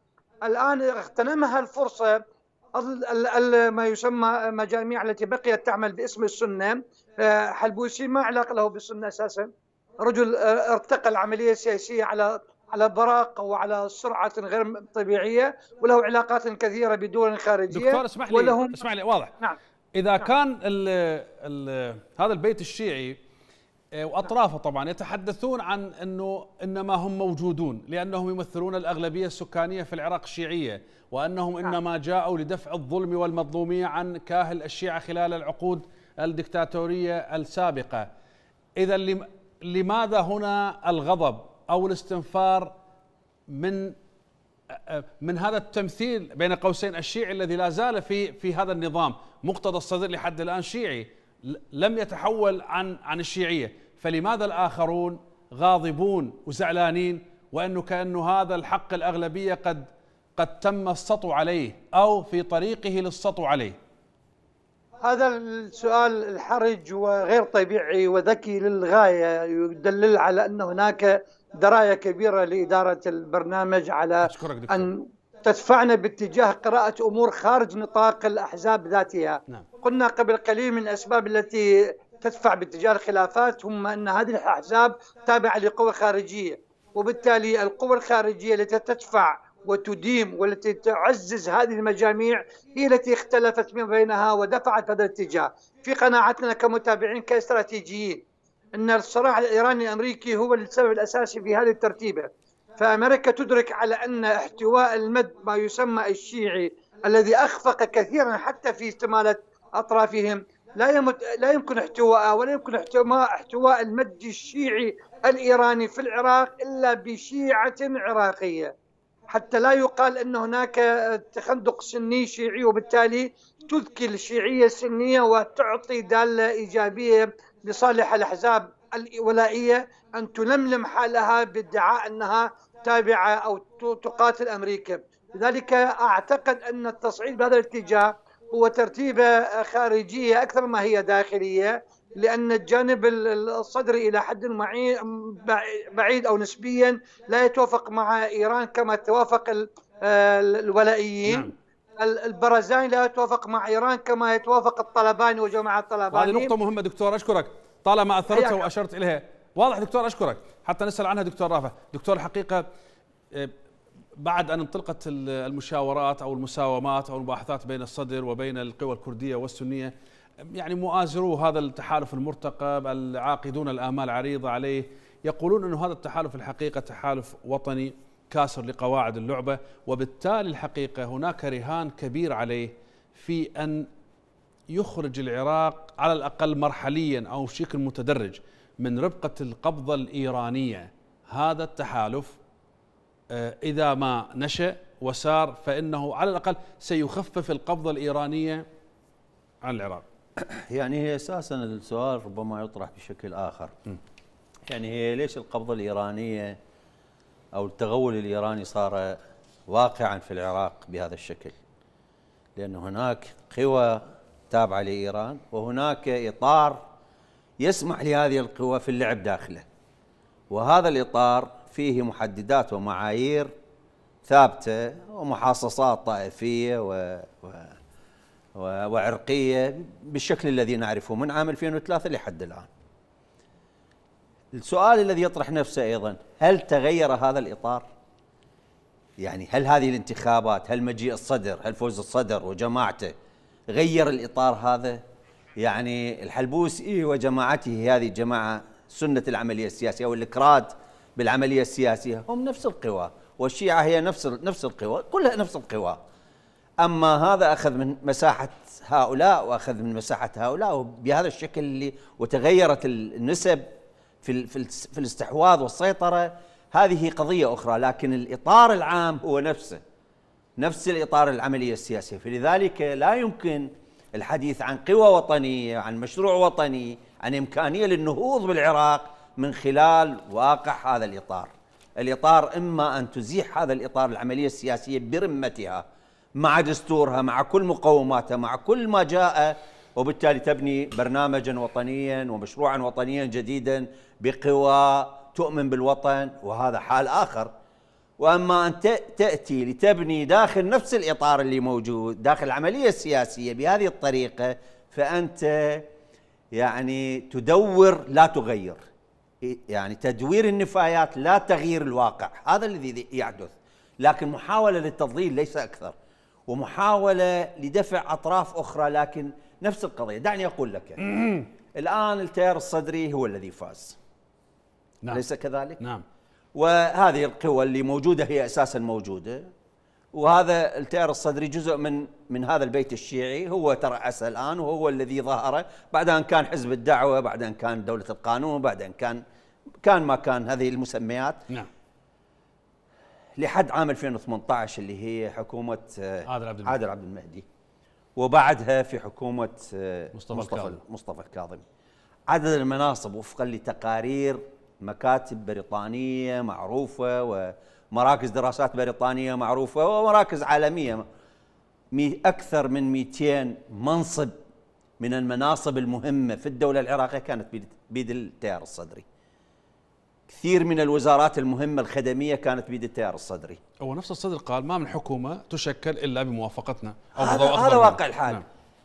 الآن اغتنمها الفرصة ما يسمى مجاميع التي بقيت تعمل باسم السنة آه، حلبوسي ما علاقة له بالسنة أساسا رجل آه، ارتقى العملية السياسية على على براق او على سرعه غير طبيعيه وله علاقات كثيره بدول خارجيه دكتور اسمح لي ولهم اسمح لي واضح نعم اذا نعم كان الـ الـ هذا البيت الشيعي آه، واطرافه طبعا يتحدثون عن انه انما هم موجودون لانهم يمثلون الاغلبيه السكانيه في العراق الشيعيه وانهم نعم. انما جاءوا لدفع الظلم والمظلوميه عن كاهل الشيعه خلال العقود الدكتاتوريه السابقه اذا لماذا هنا الغضب او الاستنفار من من هذا التمثيل بين قوسين الشيعي الذي لا زال في في هذا النظام مقتضى الصدر لحد الان شيعي لم يتحول عن عن الشيعيه فلماذا الاخرون غاضبون وزعلانين وانه كانه هذا الحق الاغلبيه قد قد تم السطو عليه او في طريقه للسطو عليه هذا السؤال الحرج وغير طبيعي وذكي للغايه يدلل على ان هناك درايه كبيره لاداره البرنامج على ان تدفعنا باتجاه قراءه امور خارج نطاق الاحزاب ذاتها نعم. قلنا قبل قليل من الاسباب التي تدفع باتجاه الخلافات هم ان هذه الاحزاب تابعه لقوى خارجيه وبالتالي القوى الخارجيه التي تدفع وتديم والتي تعزز هذه المجاميع هي التي اختلفت من بينها ودفعت هذا الاتجاه في قناعتنا كمتابعين كاستراتيجيين أن الصراع الإيراني الأمريكي هو السبب الأساسي في هذه الترتيبة فأمريكا تدرك على أن احتواء المد ما يسمى الشيعي الذي أخفق كثيرا حتى في استمالة أطرافهم لا يمت... لا يمكن احتواءه ولا يمكن احتواء احتواء المد الشيعي الايراني في العراق الا بشيعه عراقيه حتى لا يقال ان هناك تخندق سني شيعي وبالتالي تذكي الشيعيه السنيه وتعطي داله ايجابيه لصالح الأحزاب الولائية أن تلملم حالها بادعاء أنها تابعة أو تقاتل أمريكا لذلك أعتقد أن التصعيد بهذا الاتجاه هو ترتيبة خارجية أكثر ما هي داخلية لأن الجانب الصدري إلى حد بعيد أو نسبيا لا يتوافق مع إيران كما توافق آه، الولائيين نعم. البرزاني لا يتوافق مع ايران كما يتوافق الطلباني وجماعه الطلباني هذه نقطه مهمه دكتور اشكرك طالما اثرتها واشرت اليها واضح دكتور اشكرك حتى نسال عنها دكتور رافع دكتور الحقيقه آه، بعد ان انطلقت المشاورات او المساومات او المباحثات بين الصدر وبين القوى الكرديه والسنيه يعني مؤازرو هذا التحالف المرتقب العاقدون الامال عريضه عليه يقولون انه هذا التحالف الحقيقه تحالف وطني كاسر لقواعد اللعبه وبالتالي الحقيقه هناك رهان كبير عليه في ان يخرج العراق على الاقل مرحليا او بشكل متدرج من ربقه القبضه الايرانيه هذا التحالف آه، اذا ما نشا وسار فانه على الاقل سيخفف القبضه الايرانيه عن العراق. يعني هي اساسا السؤال ربما يطرح بشكل اخر. يعني هي ليش القبضه الايرانيه أو التغول الإيراني صار واقعا في العراق بهذا الشكل لأن هناك قوى تابعة لإيران وهناك إطار يسمح لهذه القوى في اللعب داخله وهذا الإطار فيه محددات ومعايير ثابتة ومحاصصات طائفية و... و... وعرقية بالشكل الذي نعرفه من عام 2003 لحد الآن السؤال الذي يطرح نفسه أيضا هل تغير هذا الإطار؟ يعني هل هذه الانتخابات هل مجيء الصدر هل فوز الصدر وجماعته غير الإطار هذا؟ يعني الحلبوسي إيه وجماعته هذه جماعة سنة العملية السياسية أو الإكراد بالعملية السياسية هم نفس القوى والشيعة هي نفس نفس القوى كلها نفس القوى أما هذا أخذ من مساحة هؤلاء وأخذ من مساحة هؤلاء بهذا الشكل اللي وتغيرت النسب في في الاستحواذ والسيطره هذه قضيه اخرى لكن الاطار العام هو نفسه نفس الاطار العمليه السياسيه فلذلك لا يمكن الحديث عن قوى وطنيه عن مشروع وطني عن امكانيه للنهوض بالعراق من خلال واقع هذا الاطار الاطار اما ان تزيح هذا الاطار العمليه السياسيه برمتها مع دستورها مع كل مقوماتها مع كل ما جاء وبالتالي تبني برنامجا وطنيا ومشروعا وطنيا جديدا بقوى تؤمن بالوطن وهذا حال آخر وأما أن تأتي لتبني داخل نفس الإطار اللي موجود داخل العملية السياسية بهذه الطريقة فأنت يعني تدور لا تغير يعني تدوير النفايات لا تغيير الواقع هذا الذي يحدث لكن محاولة للتضليل ليس أكثر ومحاولة لدفع أطراف أخرى لكن نفس القضيه دعني اقول لك يعني. الان التيار الصدري هو الذي فاز نعم. ليس كذلك نعم وهذه القوى اللي موجوده هي اساسا موجوده وهذا التيار الصدري جزء من من هذا البيت الشيعي هو ترأسه الان وهو الذي ظهر بعد ان كان حزب الدعوه بعد ان كان دوله القانون بعد ان كان كان ما كان هذه المسميات نعم لحد عام 2018 اللي هي حكومه عادل عبد المهدي, عادل عبد المهدي. وبعدها في حكومه آه، مصطفى مصطفى, مصطفى الكاظم عدد المناصب وفقا لتقارير مكاتب بريطانيه معروفه ومراكز دراسات بريطانيه معروفه ومراكز عالميه اكثر من 200 منصب من المناصب المهمه في الدوله العراقيه كانت بيد التيار الصدري كثير من الوزارات المهمة الخدمية كانت بيد التيار الصدري هو نفس الصدر قال ما من حكومة تشكل إلا بموافقتنا أو هذا, هذا واقع الحال نعم.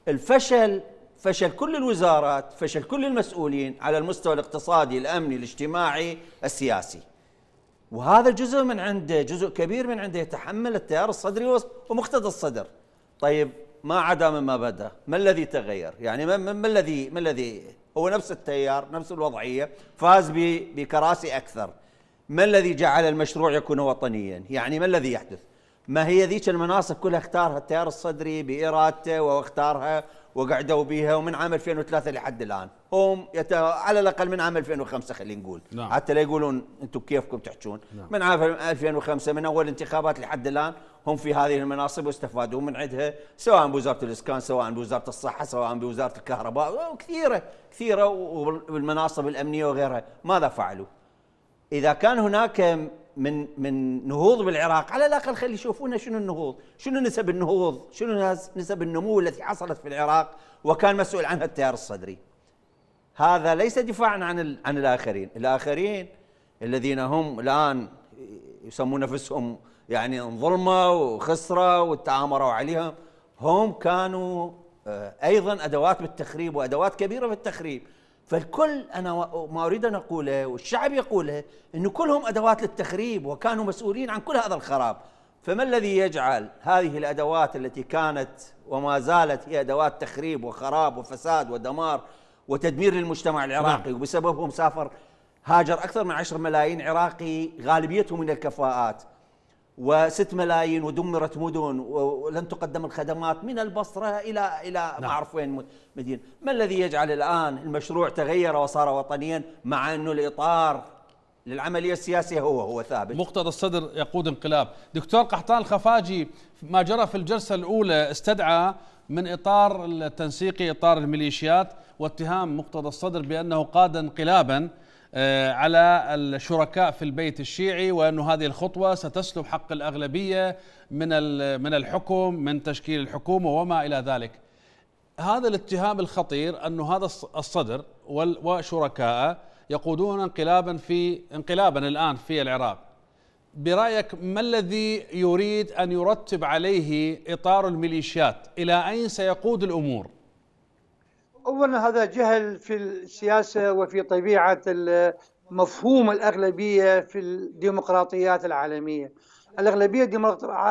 الفشل فشل كل الوزارات فشل كل المسؤولين على المستوى الاقتصادي الأمني الاجتماعي السياسي وهذا جزء من عنده جزء كبير من عنده يتحمل التيار الصدري ومقتدى الصدر طيب ما عدا مما بدا ما الذي تغير يعني ما, ما الذي ما الذي هو نفس التيار نفس الوضعية فاز بكراسي أكثر ما الذي جعل المشروع يكون وطنيا يعني ما الذي يحدث ما هي ذيك المناصب كلها اختارها التيار الصدري بإرادته واختارها وقعدوا بها ومن عام 2003 لحد الآن هم يت... على الأقل من عام 2005 خلينا نقول نعم. حتى لا يقولون أنتم كيفكم تحجون نعم. من عام 2005 من أول انتخابات لحد الآن هم في هذه المناصب واستفادوا من عندها سواء بوزارة الإسكان سواء بوزارة الصحة سواء بوزارة الكهرباء وكثيره كثيرة والمناصب الأمنية وغيرها ماذا فعلوا إذا كان هناك من من نهوض بالعراق على الاقل خلي يشوفونا شنو النهوض شنو نسب النهوض شنو نسب النمو التي حصلت في العراق وكان مسؤول عنها التيار الصدري هذا ليس دفاعا عن عن الاخرين الاخرين الذين هم الان يسمون نفسهم يعني انظلمه وخسره وتآمروا عليهم هم كانوا آه، ايضا ادوات بالتخريب وادوات كبيره بالتخريب التخريب فالكل انا ما اريد ان اقوله والشعب يقوله انه كلهم ادوات للتخريب وكانوا مسؤولين عن كل هذا الخراب فما الذي يجعل هذه الادوات التي كانت وما زالت هي ادوات تخريب وخراب وفساد ودمار وتدمير للمجتمع العراقي نعم. وبسببهم سافر هاجر اكثر من 10 ملايين عراقي غالبيتهم من الكفاءات وست ملايين ودمرت مدن ولن تقدم الخدمات من البصرة إلى إلى نعم. ما أعرف وين مدينة ما الذي يجعل الآن المشروع تغير وصار وطنيا مع أنه الإطار للعملية السياسية هو هو ثابت مقتضى الصدر يقود انقلاب دكتور قحطان الخفاجي ما جرى في الجلسة الأولى استدعى من إطار التنسيقي إطار الميليشيات واتهام مقتضى الصدر بأنه قاد انقلابا آه، على الشركاء في البيت الشيعي وأن هذه الخطوة ستسلب حق الأغلبية من من الحكم من تشكيل الحكومة وما إلى ذلك هذا الاتهام الخطير أن هذا الصدر وشركائه يقودون انقلابا في انقلابا الآن في العراق برأيك ما الذي يريد أن يرتب عليه إطار الميليشيات إلى أين سيقود الأمور؟ اولا هذا جهل في السياسه وفي طبيعه مفهوم الاغلبيه في الديمقراطيات العالميه. الاغلبيه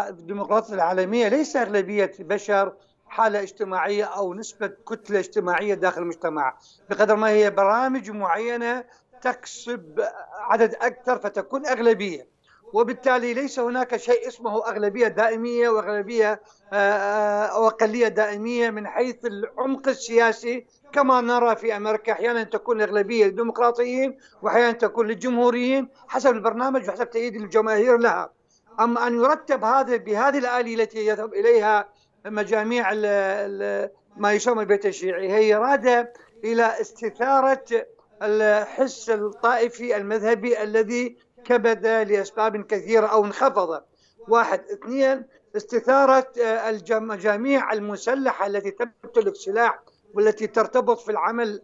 الديمقراطيه العالميه ليس اغلبيه بشر حاله اجتماعيه او نسبه كتله اجتماعيه داخل المجتمع، بقدر ما هي برامج معينه تكسب عدد اكثر فتكون اغلبيه. وبالتالي ليس هناك شيء اسمه أغلبية دائمية وأغلبية آه، آه، أو أقلية دائمية من حيث العمق السياسي كما نرى في أمريكا أحيانا تكون الأغلبية للديمقراطيين وأحيانا تكون للجمهوريين حسب البرنامج وحسب تأييد الجماهير لها أما أن يرتب هذا بهذه الآلية التي يذهب إليها مجاميع ما يسمى البيت الشيعي هي إرادة إلى استثارة الحس الطائفي المذهبي الذي كبد لأسباب كثيرة أو انخفض واحد اثنين استثارة آه، الجميع المسلحة التي تمتلك سلاح والتي ترتبط في العمل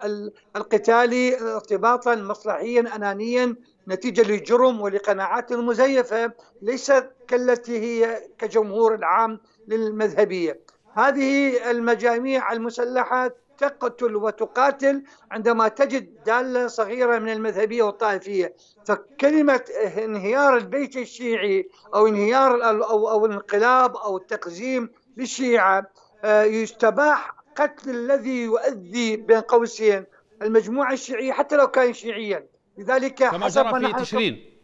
القتالي ارتباطا مصلحيا انانيا نتيجه لجرم ولقناعات مزيفه ليست كالتي هي كجمهور العام للمذهبيه. هذه المجاميع المسلحه تقتل وتقاتل عندما تجد دالة صغيرة من المذهبية والطائفية فكلمة انهيار البيت الشيعي أو انهيار أو, أو الانقلاب أو التقزيم للشيعة آه، يستباح قتل الذي يؤذي بين قوسين المجموعة الشيعية حتى لو كان شيعيا لذلك كما جرى في تشرين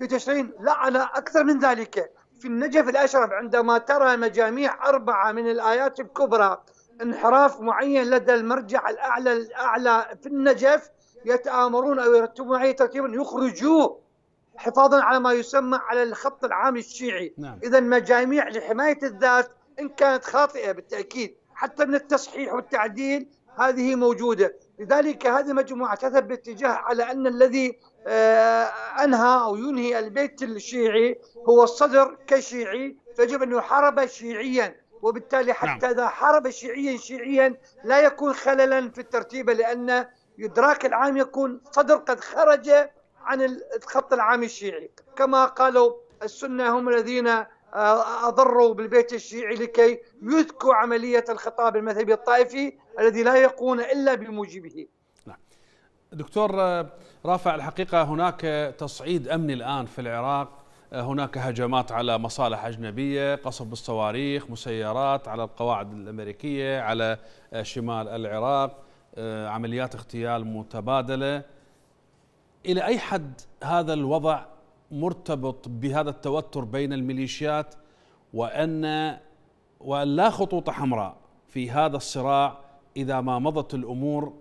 في تشرين لا أنا أكثر من ذلك في النجف الأشرف عندما ترى مجاميع أربعة من الآيات الكبرى انحراف معين لدى المرجع الاعلى الاعلى في النجف يتآمرون او يرتبون عليه ترتيبا يخرجوه حفاظا على ما يسمى على الخط العام الشيعي نعم. اذا مجاميع لحمايه الذات ان كانت خاطئه بالتاكيد حتى من التصحيح والتعديل هذه موجوده لذلك هذه المجموعه تذهب باتجاه على ان الذي آه، انهى او ينهي البيت الشيعي هو الصدر كشيعي فيجب ان يحارب شيعيا وبالتالي نعم. حتى إذا نعم. حارب شيعيا شيعيا لا يكون خللا في الترتيبة لأن إدراك العام يكون صدر قد خرج عن الخط العام الشيعي كما قالوا السنة هم الذين آه، أضروا بالبيت الشيعي لكي يذكوا عملية الخطاب المذهبي الطائفي الذي لا يكون إلا بموجبه نعم. دكتور آه، رافع الحقيقة هناك تصعيد أمني الآن في العراق هناك هجمات على مصالح أجنبية قصف بالصواريخ مسيرات على القواعد الأمريكية على آه، شمال العراق آه، عمليات اغتيال متبادلة إلى أي حد هذا الوضع مرتبط بهذا التوتر بين الميليشيات وأن وأن لا خطوط حمراء في هذا الصراع إذا ما مضت الأمور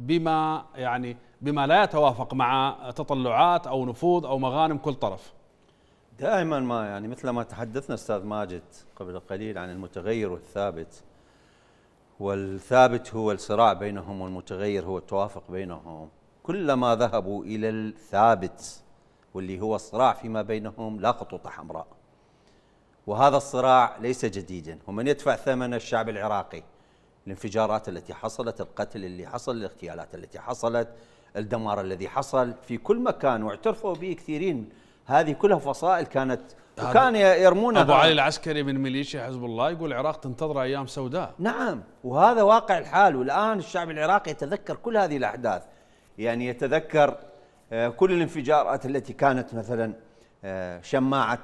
بما يعني بما لا يتوافق مع تطلعات أو نفوذ أو مغانم كل طرف دائما ما يعني مثل ما تحدثنا استاذ ماجد قبل قليل عن المتغير والثابت والثابت هو الصراع بينهم والمتغير هو التوافق بينهم كلما ذهبوا الى الثابت واللي هو الصراع فيما بينهم لا خطوط حمراء وهذا الصراع ليس جديدا ومن يدفع ثمن الشعب العراقي الانفجارات التي حصلت القتل اللي حصل الاغتيالات التي حصلت الدمار الذي حصل في كل مكان واعترفوا به كثيرين هذه كلها فصائل كانت وكان يرمونها ابو علي العسكري من ميليشيا حزب الله يقول العراق تنتظر ايام سوداء نعم وهذا واقع الحال والان الشعب العراقي يتذكر كل هذه الاحداث يعني يتذكر آه، كل الانفجارات التي كانت مثلا آه، شماعه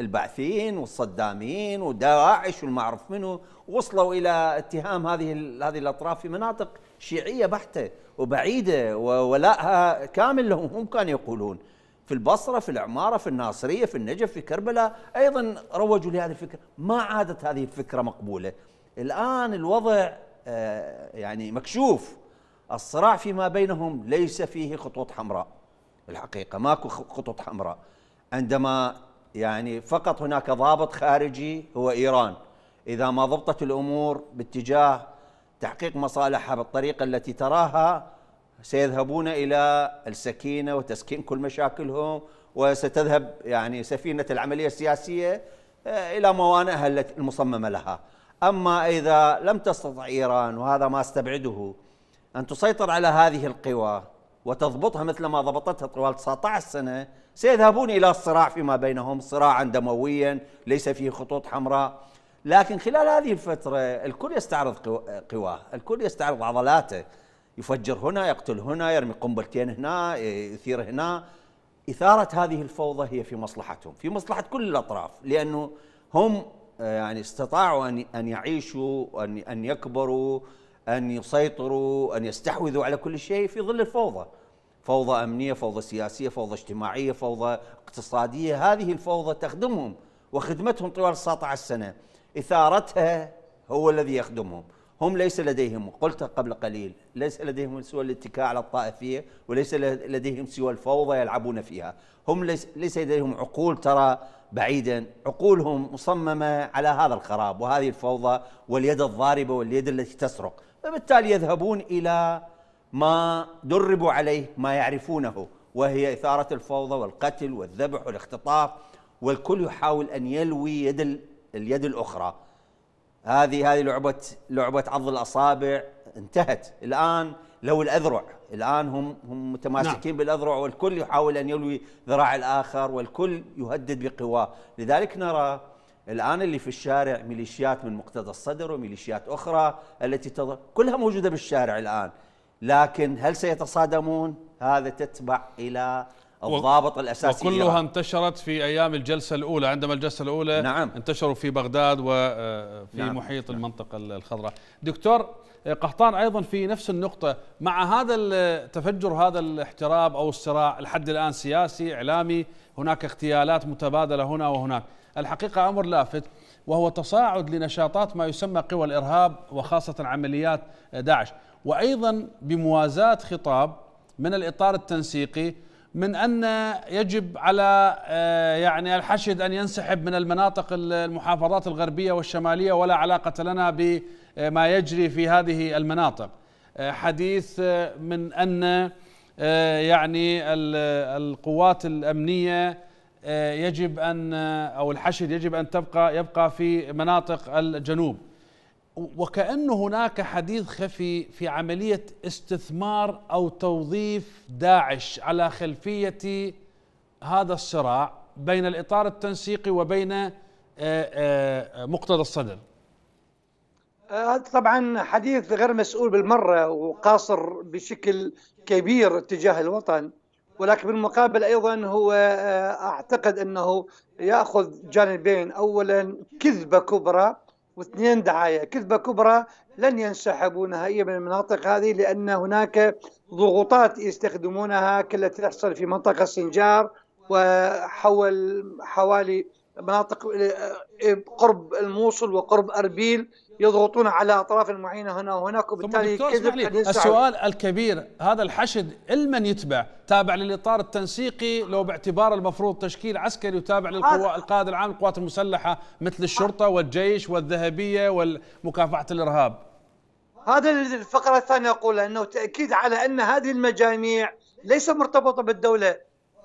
البعثيين والصداميين وداعش والمعرف منه وصلوا الى اتهام هذه هذه الاطراف في مناطق شيعيه بحته وبعيده وولائها كامل لهم هم كانوا يقولون في البصرة في العمارة في الناصرية في النجف في كربلاء أيضا روجوا لهذه الفكرة ما عادت هذه الفكرة مقبولة الآن الوضع آه، يعني مكشوف الصراع فيما بينهم ليس فيه خطوط حمراء الحقيقة ماكو خطوط حمراء عندما يعني فقط هناك ضابط خارجي هو إيران إذا ما ضبطت الأمور باتجاه تحقيق مصالحها بالطريقة التي تراها سيذهبون إلى السكينة وتسكين كل مشاكلهم وستذهب يعني سفينة العملية السياسية آه، إلى موانئها المصممة لها أما إذا لم تستطع إيران وهذا ما استبعده أن تسيطر على هذه القوى وتضبطها مثل ما ضبطتها طوال 19 سنة سيذهبون إلى الصراع فيما بينهم صراعا دمويا ليس فيه خطوط حمراء لكن خلال هذه الفترة الكل يستعرض قواه الكل يستعرض عضلاته يفجر هنا يقتل هنا يرمي قنبلتين هنا إيه، يثير هنا إثارة هذه الفوضى هي في مصلحتهم في مصلحة كل الأطراف لأنه هم آه، يعني استطاعوا أن أن يعيشوا أن أن يكبروا أن يسيطروا أن يستحوذوا على كل شيء في ظل الفوضى فوضى أمنية فوضى سياسية فوضى اجتماعية فوضى اقتصادية هذه الفوضى تخدمهم وخدمتهم طوال 19 سنة إثارتها هو الذي يخدمهم هم ليس لديهم قلت قبل قليل ليس لديهم سوى الاتكاء على الطائفية وليس لديهم سوى الفوضى يلعبون فيها هم ليس, ليس لديهم عقول ترى بعيدا عقولهم مصممة على هذا الخراب وهذه الفوضى واليد الضاربة واليد التي تسرق فبالتالي يذهبون إلى ما دربوا عليه ما يعرفونه وهي إثارة الفوضى والقتل والذبح والاختطاف والكل يحاول أن يلوي يد اليد الأخرى هذه هذه لعبه لعبه عض الاصابع انتهت الان لو الاذرع الان هم هم متماسكين نعم. بالاذرع والكل يحاول ان يلوي ذراع الاخر والكل يهدد بقواه لذلك نرى الان اللي في الشارع ميليشيات من مقتدى الصدر وميليشيات اخرى التي تض... كلها موجوده بالشارع الان لكن هل سيتصادمون هذا تتبع الى الضابط الاساسي وكلها إيران. انتشرت في ايام الجلسه الاولى عندما الجلسه الاولى نعم. انتشروا في بغداد وفي آه، نعم. محيط نعم. المنطقه الخضراء دكتور آه، قحطان ايضا في نفس النقطه مع هذا التفجر هذا الاحتراب او الصراع لحد الان سياسي اعلامي هناك اغتيالات متبادله هنا وهناك الحقيقه امر لافت وهو تصاعد لنشاطات ما يسمى قوى الارهاب وخاصه عمليات داعش وايضا بموازاه خطاب من الاطار التنسيقي من أن يجب على آه، يعني الحشد أن ينسحب من المناطق المحافظات الغربية والشمالية ولا علاقة لنا بما يجري في هذه المناطق آه، حديث آه، من أن يعني القوات الأمنية يجب أن أو الحشد يجب أن تبقى يبقى في مناطق الجنوب وكأن هناك حديث خفي في عملية استثمار أو توظيف داعش على خلفية هذا الصراع بين الإطار التنسيقي وبين آه، آه، مقتضى الصدر آه، هذا طبعا حديث غير مسؤول بالمرة وقاصر بشكل كبير تجاه الوطن ولكن بالمقابل أيضا هو أعتقد أنه يأخذ جانبين أولا كذبة كبرى واثنين دعاية كذبة كبرى لن ينسحبوا نهائيا من المناطق هذه لأن هناك ضغوطات يستخدمونها كالتي تحصل في منطقة سنجار وحول حوالي مناطق آه، آه، قرب الموصل وقرب اربيل يضغطون على اطراف معينه هنا وهناك وبالتالي كذب السؤال الكبير هذا الحشد لمن يتبع؟ تابع للاطار التنسيقي لو باعتبار المفروض تشكيل عسكري وتابع للقوى القائد العام للقوات المسلحه مثل الشرطه والجيش والذهبيه ومكافحه الارهاب. هذا الفقره الثانيه اقول انه تاكيد على ان هذه المجاميع ليس مرتبطه بالدوله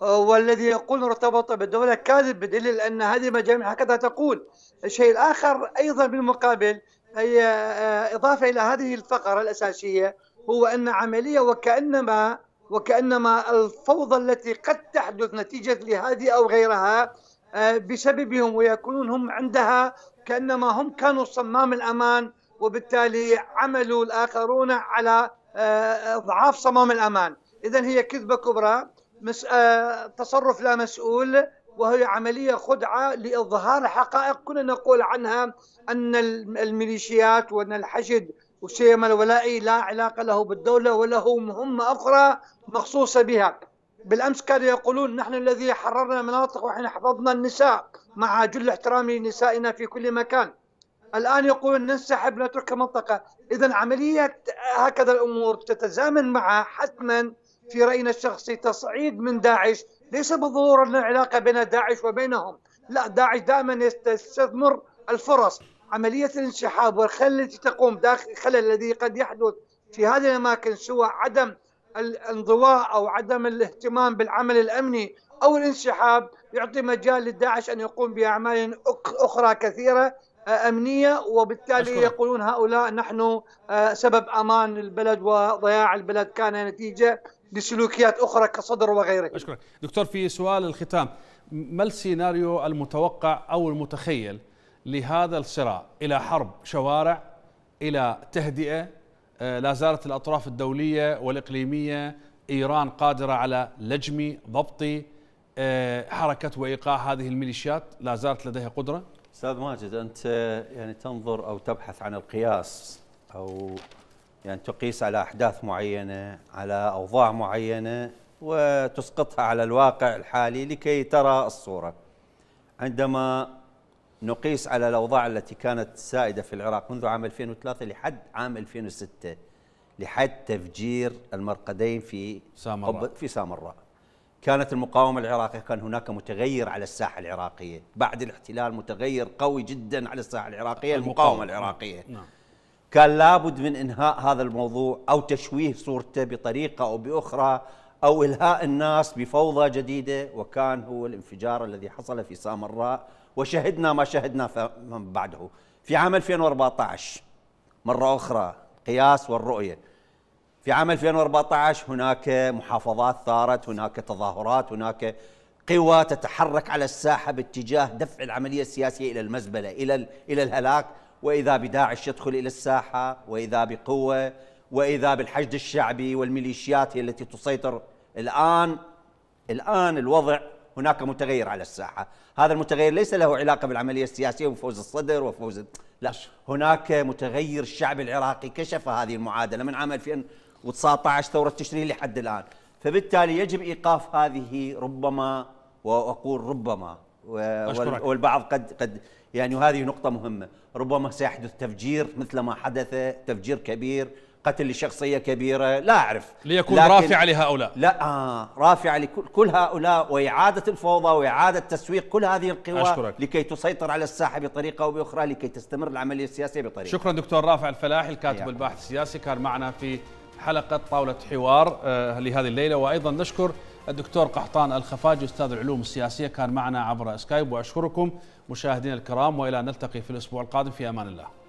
والذي يقول ارتبط بالدولة كاذب بدليل أن هذه المجاميع هكذا تقول الشيء الآخر أيضا بالمقابل هي آه، آه، إضافة إلى هذه الفقرة الأساسية هو أن عملية وكأنما وكأنما الفوضى التي قد تحدث نتيجة لهذه أو غيرها آه، بسببهم ويكونون هم عندها كأنما هم كانوا صمام الأمان وبالتالي عملوا الآخرون على أضعاف صمام الأمان إذا هي كذبة كبرى مس... آه، تصرف لا مسؤول وهي عملية خدعة لإظهار حقائق كنا نقول عنها أن الميليشيات وأن الحشد وسيما الولائي لا علاقة له بالدولة وله مهمة أخرى مخصوصة بها بالأمس كانوا يقولون نحن الذي حررنا مناطق ونحن حفظنا النساء مع جل احترامي لنسائنا في كل مكان الآن يقولون ننسحب نترك منطقة إذا عملية هكذا الأمور تتزامن مع حتما في رأينا الشخصي تصعيد من داعش ليس بالضرورة أن العلاقة بين داعش وبينهم لا داعش دائما يستثمر الفرص عملية الانسحاب والخلل التي تقوم داخل الخلل الذي قد يحدث في هذه الأماكن سوى عدم الانضواء أو عدم الاهتمام بالعمل الأمني أو الانسحاب يعطي مجال للداعش أن يقوم بأعمال أخرى كثيرة آه، أمنية وبالتالي أشكرك. يقولون هؤلاء نحن آه، سبب أمان البلد وضياع البلد كان نتيجة لسلوكيات أخرى كصدر وغيره أشكرك دكتور في سؤال الختام ما السيناريو المتوقع أو المتخيل لهذا الصراع إلى حرب شوارع إلى تهدئة آه، لا زالت الأطراف الدولية والإقليمية إيران قادرة على لجم ضبط آه، حركة وإيقاع هذه الميليشيات لا زالت لديها قدرة؟ استاذ ماجد انت آه، يعني تنظر او تبحث عن القياس او يعني تقيس على أحداث معينة على أوضاع معينة وتسقطها على الواقع الحالي لكي ترى الصورة عندما نقيس على الأوضاع التي كانت سائدة في العراق منذ عام 2003 لحد عام 2006 لحد تفجير المرقدين في سامراء في سامراء كانت المقاومة العراقية كان هناك متغير على الساحة العراقية بعد الاحتلال متغير قوي جدا على الساحة العراقية المقاومة, المقاومة العراقية نعم. كان لابد من انهاء هذا الموضوع او تشويه صورته بطريقه او باخرى او الهاء الناس بفوضى جديده وكان هو الانفجار الذي حصل في سامراء وشهدنا ما شهدنا من بعده في عام 2014 مره اخرى قياس والرؤيه في عام 2014 هناك محافظات ثارت هناك تظاهرات هناك قوى تتحرك على الساحه باتجاه دفع العمليه السياسيه الى المزبله الى الى الهلاك واذا بداعش يدخل الى الساحه واذا بقوه واذا بالحشد الشعبي والميليشيات هي التي تسيطر الان الان الوضع هناك متغير على الساحه، هذا المتغير ليس له علاقه بالعمليه السياسيه وفوز الصدر وفوز لا هناك متغير الشعب العراقي كشف هذه المعادله من عام 2019 ثوره تشرين لحد الان، فبالتالي يجب ايقاف هذه ربما واقول ربما والبعض قد قد يعني وهذه نقطة مهمة ربما سيحدث تفجير مثل ما حدث تفجير كبير قتل لشخصية كبيرة لا أعرف ليكون رافع لهؤلاء لا آه رافع لكل هؤلاء وإعادة الفوضى وإعادة تسويق كل هذه القوى أشكرك. لكي تسيطر على الساحة بطريقة أو بأخرى لكي تستمر العملية السياسية بطريقة شكرا دكتور رافع الفلاحي الكاتب الباحث السياسي كان معنا في حلقة طاولة حوار آه، لهذه الليلة وأيضا نشكر الدكتور قحطان الخفاجي أستاذ العلوم السياسية كان معنا عبر سكايب وأشكركم مشاهدينا الكرام والى ان نلتقي في الاسبوع القادم في امان الله